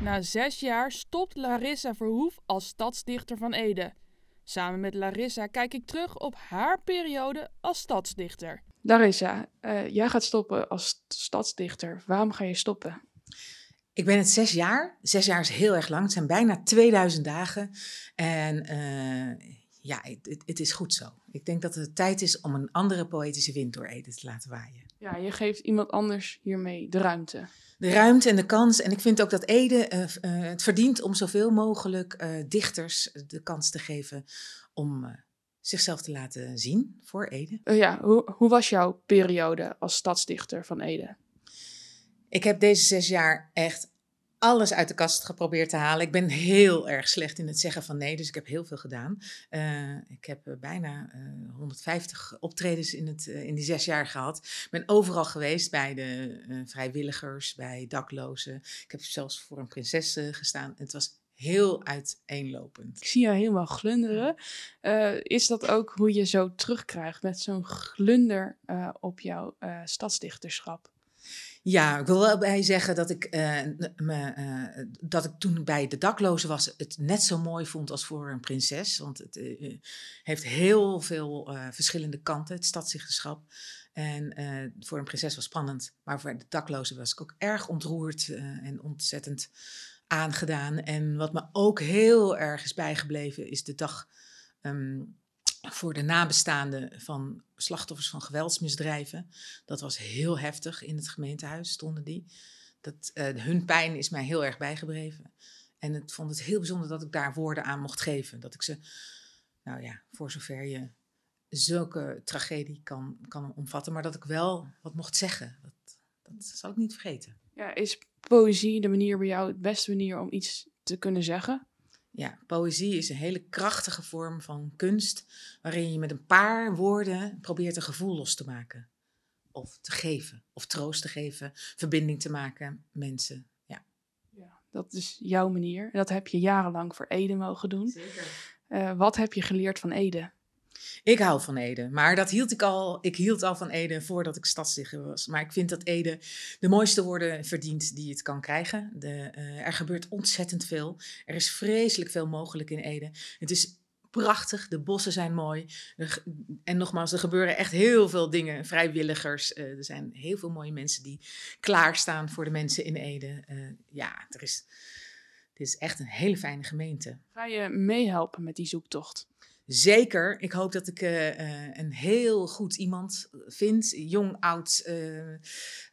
Na zes jaar stopt Larissa Verhoef als stadsdichter van Ede. Samen met Larissa kijk ik terug op haar periode als stadsdichter. Larissa, eh, jij gaat stoppen als stadsdichter. Waarom ga je stoppen? Ik ben het zes jaar. Zes jaar is heel erg lang. Het zijn bijna 2000 dagen. En eh, ja, het is goed zo ik denk dat het tijd is om een andere poëtische wind door Ede te laten waaien. Ja, je geeft iemand anders hiermee de ruimte. De ruimte en de kans. En ik vind ook dat Ede eh, eh, het verdient om zoveel mogelijk eh, dichters de kans te geven om zichzelf te laten zien voor Ede. ja, hoe, hoe was jouw periode als stadsdichter van Ede? Ik heb deze zes jaar echt alles uit de kast geprobeerd te halen. Ik ben heel erg slecht in het zeggen van nee, dus ik heb heel veel gedaan. Eh, ik heb eh, bijna 150 eh, optredens in, het, in die zes jaar gehad. Ik ben overal geweest bij de vrijwilligers, bij daklozen. Ik heb zelfs voor een prinses gestaan. Het was heel uiteenlopend. Ik zie jou helemaal glunderen. is dat ook hoe je zo terugkrijgt met zo'n glunder op jouw stadsdichterschap? Ja, ik wil wel bij zeggen dat ik, eh, me, eh, dat ik toen bij de daklozen was, het net zo mooi vond als voor een prinses. Want het eh, heeft heel veel verschillende kanten, het stadszichterschap. En voor een prinses was spannend, maar voor de daklozen was ik ook erg ontroerd en ontzettend aangedaan. En wat me ook heel erg is bijgebleven, is de dag ehm, voor de nabestaanden van slachtoffers van geweldsmisdrijven. Dat was heel heftig in het gemeentehuis, stonden die. Dat, eh, hun pijn is mij heel erg bijgebleven. En ik vond het heel bijzonder dat ik daar woorden aan mocht geven. Dat ik ze, nou ja, voor zover je zulke tragedie kan, kan omvatten, maar dat ik wel wat mocht zeggen. Dat, dat zal ik niet vergeten. Ja, is poëzie de manier bij jou, de beste manier om iets te kunnen zeggen? Ja, poëzie is een hele krachtige vorm van kunst waarin je met een paar woorden probeert een gevoel los te maken. Of te geven, of troost te geven, verbinding te maken, mensen. Ja, ja dat is jouw manier. Dat heb je jarenlang voor Ede mogen doen. Zeker. Eh, wat heb je geleerd van Ede? Ik hou van Ede. Maar dat hield ik al. Ik hield al van Ede voordat ik stadsdichter was. Maar ik vind dat Ede de mooiste woorden verdient die het kan krijgen. De, eh, er gebeurt ontzettend veel. Er is vreselijk veel mogelijk in Ede. Het is prachtig. De bossen zijn mooi. en nogmaals, er gebeuren echt heel veel dingen. Vrijwilligers. Eh, er zijn heel veel mooie mensen die klaarstaan voor de mensen in Ede. Eh, ja, er is, het is echt een hele fijne gemeente. Ga je meehelpen met die zoektocht? zeker. Ik hoop dat ik eh, eh, een heel goed iemand vind. Jong, oud, eh,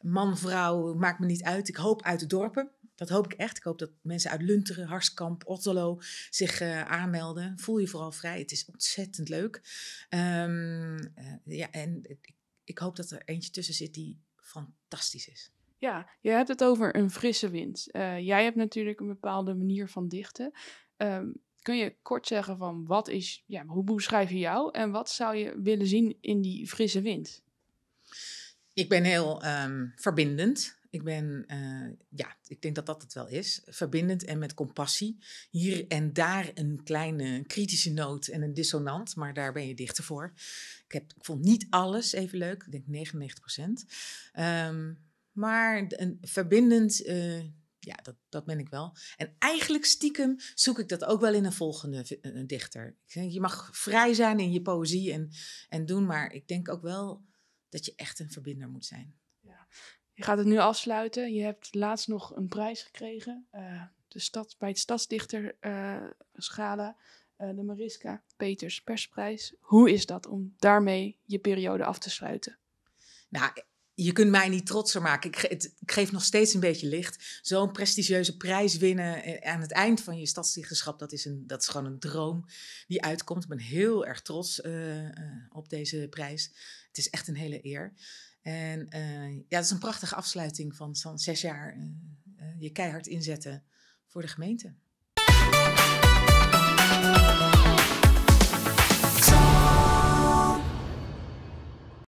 man, vrouw, maakt me niet uit. Ik hoop uit de dorpen. Dat hoop ik echt. Ik hoop dat mensen uit Lunteren, Harskamp, Otterlo zich aanmelden. Voel je vooral vrij. Het is ontzettend leuk. Ehm, ja, en ik, ik hoop dat er eentje tussen zit die fantastisch is. Ja, je hebt het over een frisse wind. jij hebt natuurlijk een bepaalde manier van dichten. Um, Kun je kort zeggen van wat is, ja, hoe beschrijf je jou en wat zou je willen zien in die frisse wind? Ik ben heel ehm, verbindend. Ik ben, eh, ja, ik denk dat dat het wel is. Verbindend en met compassie. Hier en daar een kleine kritische noot en een dissonant, maar daar ben je dichter voor. Ik, heb, ik vond niet alles even leuk, ik denk 99 procent. Ehm, maar een, verbindend, eh, ja, dat, dat ben ik wel. En eigenlijk stiekem zoek ik dat ook wel in een volgende eh, een dichter. Je mag vrij zijn in je poëzie en, en doen, maar ik denk ook wel dat je echt een verbinder moet zijn. Ja. Je gaat het nu afsluiten. Je hebt laatst nog een prijs gekregen. Uh, de stad, bij het Stadsdichterschala. Eh, uh, de Mariska Peters Persprijs. Hoe is dat om daarmee je periode af te sluiten? Nou, je kunt mij niet trotser maken. Ik, ik geef nog steeds een beetje licht. Zo'n prestigieuze prijs winnen eh, aan het eind van je stadsdichterschap, dat is, een, dat is gewoon een droom die uitkomt. Ik ben heel erg trots eh, eh, op deze prijs. Het is echt een hele eer. En ja, dat is een prachtige afsluiting van, van zes jaar je keihard inzetten voor de gemeente.